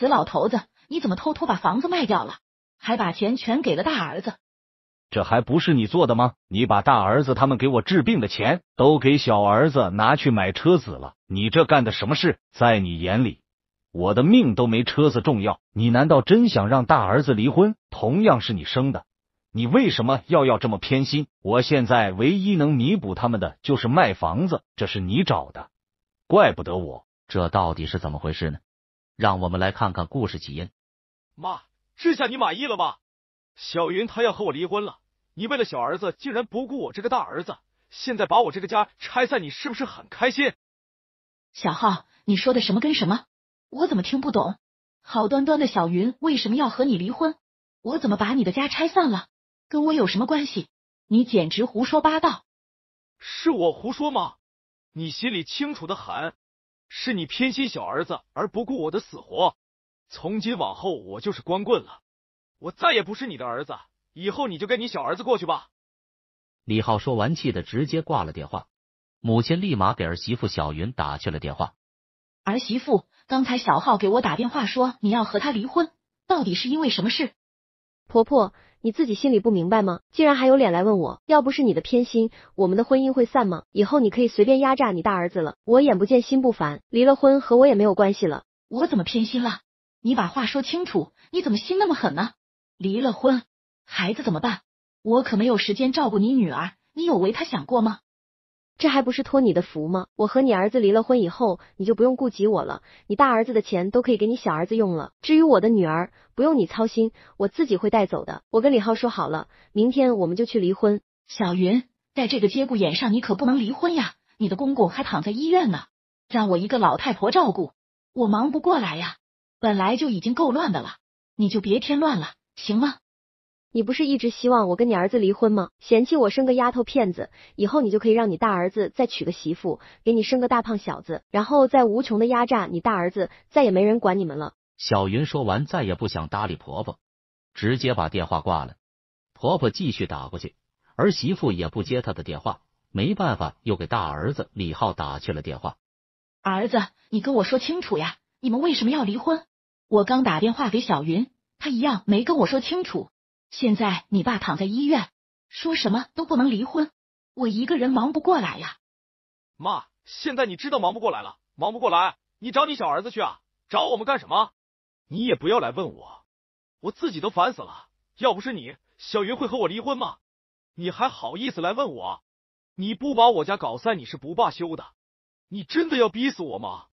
死老头子，你怎么偷偷把房子卖掉了，还把钱全给了大儿子？这还不是你做的吗？你把大儿子他们给我治病的钱，都给小儿子拿去买车子了。你这干的什么事？在你眼里，我的命都没车子重要？你难道真想让大儿子离婚？同样是你生的，你为什么要要这么偏心？我现在唯一能弥补他们的就是卖房子，这是你找的，怪不得我。这到底是怎么回事呢？让我们来看看故事起因。妈，这下你满意了吧？小云她要和我离婚了，你为了小儿子竟然不顾我这个大儿子，现在把我这个家拆散，你是不是很开心？小浩，你说的什么跟什么？我怎么听不懂？好端端的小云为什么要和你离婚？我怎么把你的家拆散了？跟我有什么关系？你简直胡说八道！是我胡说吗？你心里清楚的很。是你偏心小儿子而不顾我的死活，从今往后我就是光棍了，我再也不是你的儿子，以后你就跟你小儿子过去吧。李浩说完气的直接挂了电话，母亲立马给儿媳妇小云打去了电话。儿媳妇，刚才小浩给我打电话说你要和他离婚，到底是因为什么事？婆婆，你自己心里不明白吗？竟然还有脸来问我？要不是你的偏心，我们的婚姻会散吗？以后你可以随便压榨你大儿子了，我眼不见心不烦，离了婚和我也没有关系了。我怎么偏心了？你把话说清楚，你怎么心那么狠呢？离了婚，孩子怎么办？我可没有时间照顾你女儿，你有为她想过吗？这还不是托你的福吗？我和你儿子离了婚以后，你就不用顾及我了，你大儿子的钱都可以给你小儿子用了。至于我的女儿，不用你操心，我自己会带走的。我跟李浩说好了，明天我们就去离婚。小云，在这个节骨眼上，你可不能离婚呀！你的公公还躺在医院呢，让我一个老太婆照顾，我忙不过来呀。本来就已经够乱的了，你就别添乱了，行吗？你不是一直希望我跟你儿子离婚吗？嫌弃我生个丫头片子，以后你就可以让你大儿子再娶个媳妇，给你生个大胖小子，然后再无穷的压榨你大儿子，再也没人管你们了。小云说完，再也不想搭理婆婆，直接把电话挂了。婆婆继续打过去，儿媳妇也不接她的电话，没办法，又给大儿子李浩打去了电话。儿子，你跟我说清楚呀，你们为什么要离婚？我刚打电话给小云，她一样没跟我说清楚。现在你爸躺在医院，说什么都不能离婚，我一个人忙不过来呀。妈，现在你知道忙不过来了，忙不过来，你找你小儿子去啊，找我们干什么？你也不要来问我，我自己都烦死了。要不是你，小云会和我离婚吗？你还好意思来问我？你不把我家搞散，你是不罢休的？你真的要逼死我吗？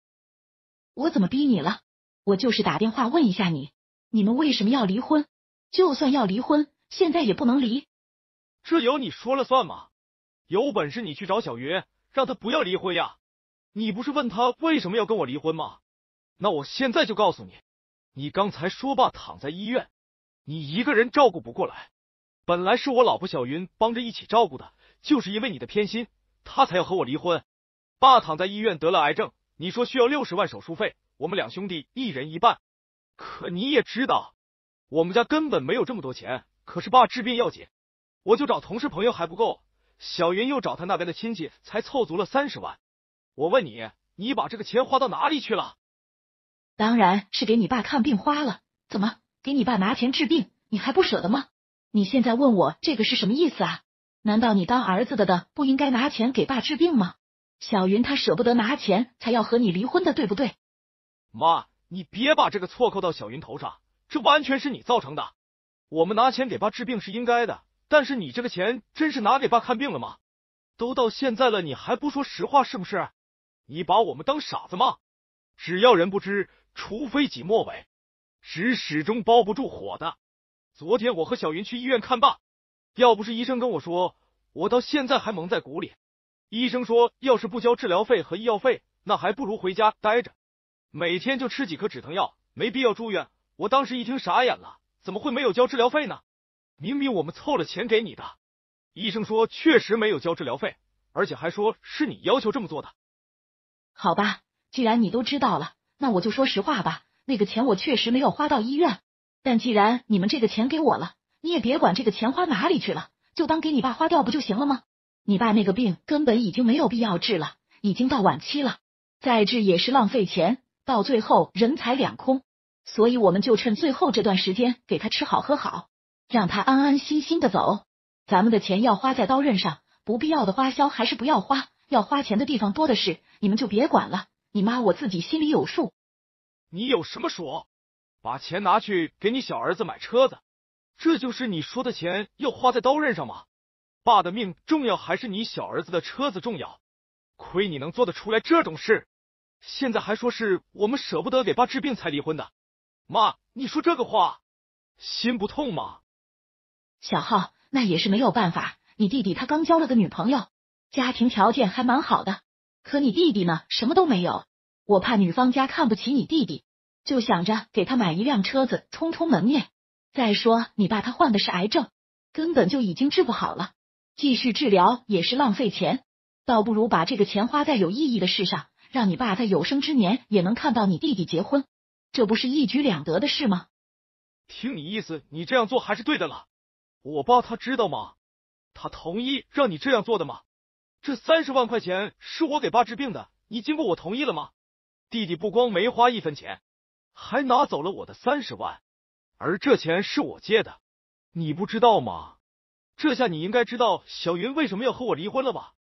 我怎么逼你了？我就是打电话问一下你，你们为什么要离婚？就算要离婚，现在也不能离。这由你说了算吗？有本事你去找小云，让他不要离婚呀！你不是问他为什么要跟我离婚吗？那我现在就告诉你，你刚才说爸躺在医院，你一个人照顾不过来，本来是我老婆小云帮着一起照顾的，就是因为你的偏心，她才要和我离婚。爸躺在医院得了癌症，你说需要六十万手术费，我们两兄弟一人一半，可你也知道。我们家根本没有这么多钱，可是爸治病要紧，我就找同事朋友还不够，小云又找他那边的亲戚才凑足了三十万。我问你，你把这个钱花到哪里去了？当然是给你爸看病花了。怎么，给你爸拿钱治病，你还不舍得吗？你现在问我这个是什么意思啊？难道你当儿子的的不应该拿钱给爸治病吗？小云他舍不得拿钱，才要和你离婚的，对不对？妈，你别把这个错扣到小云头上。这完全是你造成的。我们拿钱给爸治病是应该的，但是你这个钱真是拿给爸看病了吗？都到现在了，你还不说实话是不是？你把我们当傻子吗？只要人不知，除非己莫为，纸始终包不住火的。昨天我和小云去医院看爸，要不是医生跟我说，我到现在还蒙在鼓里。医生说，要是不交治疗费和医药费，那还不如回家待着，每天就吃几颗止疼药，没必要住院。我当时一听傻眼了，怎么会没有交治疗费呢？明明我们凑了钱给你的，医生说确实没有交治疗费，而且还说是你要求这么做的。好吧，既然你都知道了，那我就说实话吧。那个钱我确实没有花到医院，但既然你们这个钱给我了，你也别管这个钱花哪里去了，就当给你爸花掉不就行了吗？你爸那个病根本已经没有必要治了，已经到晚期了，再治也是浪费钱，到最后人财两空。所以我们就趁最后这段时间给他吃好喝好，让他安安心心的走。咱们的钱要花在刀刃上，不必要的花销还是不要花。要花钱的地方多的是，你们就别管了。你妈我自己心里有数。你有什么数？把钱拿去给你小儿子买车子，这就是你说的钱要花在刀刃上吗？爸的命重要还是你小儿子的车子重要？亏你能做得出来这种事，现在还说是我们舍不得给爸治病才离婚的。妈，你说这个话，心不痛吗？小浩，那也是没有办法。你弟弟他刚交了个女朋友，家庭条件还蛮好的。可你弟弟呢，什么都没有。我怕女方家看不起你弟弟，就想着给他买一辆车子，充充门面。再说你爸他患的是癌症，根本就已经治不好了，继续治疗也是浪费钱，倒不如把这个钱花在有意义的事上，让你爸在有生之年也能看到你弟弟结婚。这不是一举两得的事吗？听你意思，你这样做还是对的了。我爸他知道吗？他同意让你这样做的吗？这三十万块钱是我给爸治病的，你经过我同意了吗？弟弟不光没花一分钱，还拿走了我的三十万，而这钱是我借的，你不知道吗？这下你应该知道小云为什么要和我离婚了吧？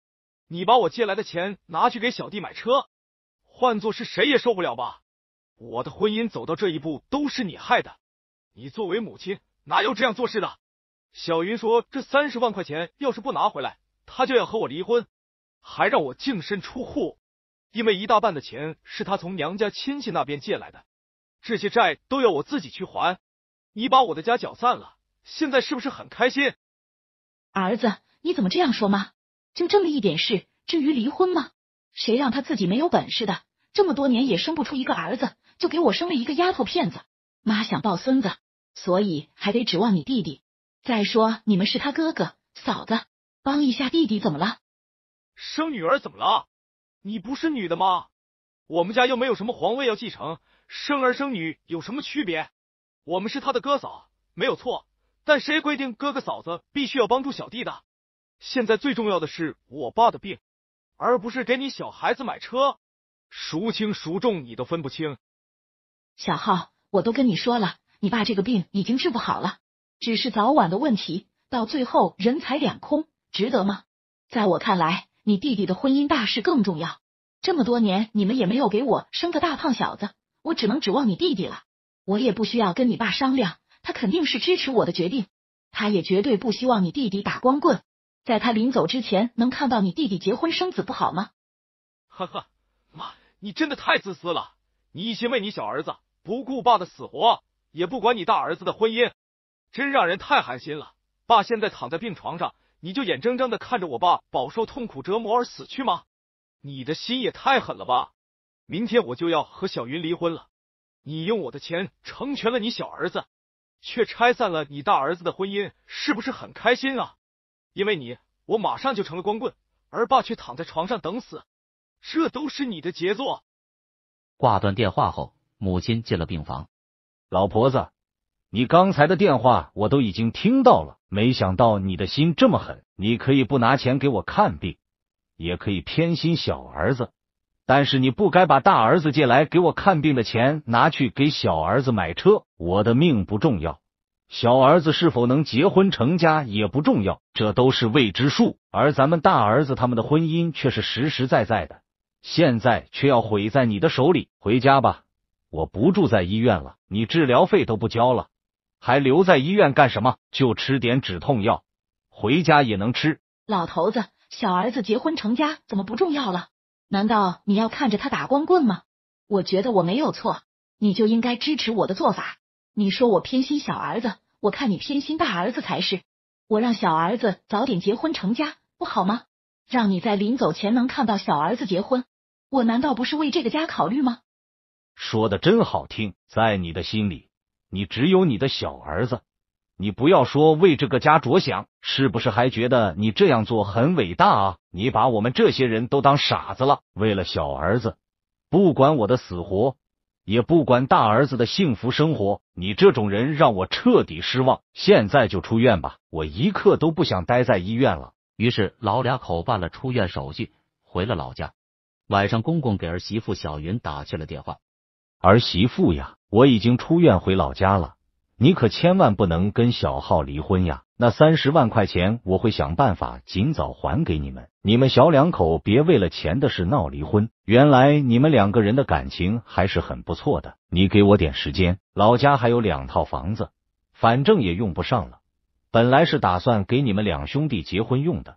你把我借来的钱拿去给小弟买车，换做是谁也受不了吧？我的婚姻走到这一步都是你害的，你作为母亲哪有这样做事的？小云说，这三十万块钱要是不拿回来，她就要和我离婚，还让我净身出户，因为一大半的钱是她从娘家亲戚那边借来的，这些债都要我自己去还。你把我的家搅散了，现在是不是很开心？儿子，你怎么这样说妈？就这么一点事，至于离婚吗？谁让他自己没有本事的？这么多年也生不出一个儿子，就给我生了一个丫头片子。妈想抱孙子，所以还得指望你弟弟。再说你们是他哥哥嫂子，帮一下弟弟怎么了？生女儿怎么了？你不是女的吗？我们家又没有什么皇位要继承，生儿生女有什么区别？我们是他的哥嫂，没有错。但谁规定哥哥嫂子必须要帮助小弟的？现在最重要的是我爸的病，而不是给你小孩子买车。孰轻孰重，你都分不清。小浩，我都跟你说了，你爸这个病已经治不好了，只是早晚的问题，到最后人财两空，值得吗？在我看来，你弟弟的婚姻大事更重要。这么多年，你们也没有给我生个大胖小子，我只能指望你弟弟了。我也不需要跟你爸商量，他肯定是支持我的决定，他也绝对不希望你弟弟打光棍，在他临走之前能看到你弟弟结婚生子，不好吗？呵呵，妈。你真的太自私了！你一心为你小儿子，不顾爸的死活，也不管你大儿子的婚姻，真让人太寒心了。爸现在躺在病床上，你就眼睁睁的看着我爸饱受痛苦折磨而死去吗？你的心也太狠了吧！明天我就要和小云离婚了，你用我的钱成全了你小儿子，却拆散了你大儿子的婚姻，是不是很开心啊？因为你，我马上就成了光棍，而爸却躺在床上等死。这都是你的杰作。挂断电话后，母亲进了病房。老婆子，你刚才的电话我都已经听到了。没想到你的心这么狠，你可以不拿钱给我看病，也可以偏心小儿子，但是你不该把大儿子借来给我看病的钱拿去给小儿子买车。我的命不重要，小儿子是否能结婚成家也不重要，这都是未知数。而咱们大儿子他们的婚姻却是实实在在的。现在却要毁在你的手里。回家吧，我不住在医院了。你治疗费都不交了，还留在医院干什么？就吃点止痛药，回家也能吃。老头子，小儿子结婚成家怎么不重要了？难道你要看着他打光棍吗？我觉得我没有错，你就应该支持我的做法。你说我偏心小儿子，我看你偏心大儿子才是。我让小儿子早点结婚成家，不好吗？让你在临走前能看到小儿子结婚。我难道不是为这个家考虑吗？说的真好听，在你的心里，你只有你的小儿子，你不要说为这个家着想，是不是还觉得你这样做很伟大啊？你把我们这些人都当傻子了。为了小儿子，不管我的死活，也不管大儿子的幸福生活，你这种人让我彻底失望。现在就出院吧，我一刻都不想待在医院了。于是老俩口办了出院手续，回了老家。晚上，公公给儿媳妇小云打去了电话。儿媳妇呀，我已经出院回老家了，你可千万不能跟小浩离婚呀。那三十万块钱我会想办法尽早还给你们，你们小两口别为了钱的事闹离婚。原来你们两个人的感情还是很不错的，你给我点时间，老家还有两套房子，反正也用不上了。本来是打算给你们两兄弟结婚用的。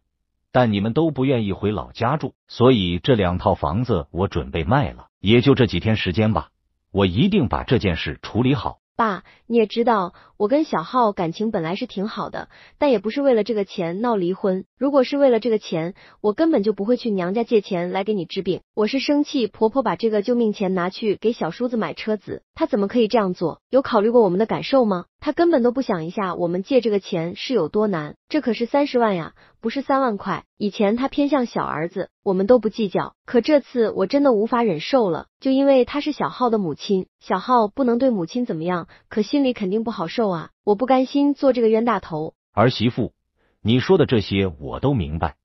但你们都不愿意回老家住，所以这两套房子我准备卖了，也就这几天时间吧，我一定把这件事处理好。爸，你也知道。我跟小浩感情本来是挺好的，但也不是为了这个钱闹离婚。如果是为了这个钱，我根本就不会去娘家借钱来给你治病。我是生气婆婆把这个救命钱拿去给小叔子买车子，他怎么可以这样做？有考虑过我们的感受吗？他根本都不想一下我们借这个钱是有多难，这可是三十万呀，不是三万块。以前他偏向小儿子，我们都不计较，可这次我真的无法忍受了。就因为他是小浩的母亲，小浩不能对母亲怎么样，可心里肯定不好受。我不甘心做这个冤大头，儿媳妇，你说的这些我都明白。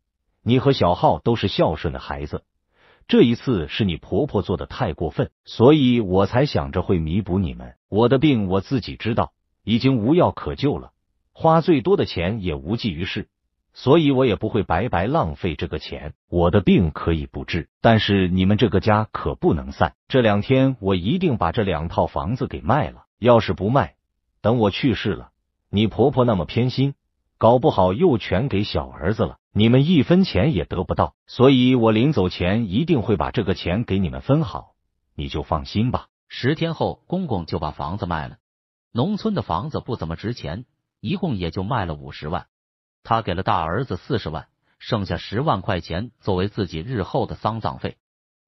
你和小浩都是孝顺的孩子，这一次是你婆婆做的太过分，所以我才想着会弥补你们。我的病我自己知道，已经无药可救了，花最多的钱也无济于事，所以我也不会白白浪费这个钱。我的病可以不治，但是你们这个家可不能散。这两天我一定把这两套房子给卖了，要是不卖。等我去世了，你婆婆那么偏心，搞不好又全给小儿子了，你们一分钱也得不到。所以我临走前一定会把这个钱给你们分好，你就放心吧。十天后，公公就把房子卖了。农村的房子不怎么值钱，一共也就卖了五十万。他给了大儿子四十万，剩下十万块钱作为自己日后的丧葬费。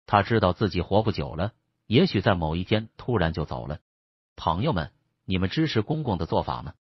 他知道自己活不久了，也许在某一天突然就走了。朋友们。你们支持公公的做法吗？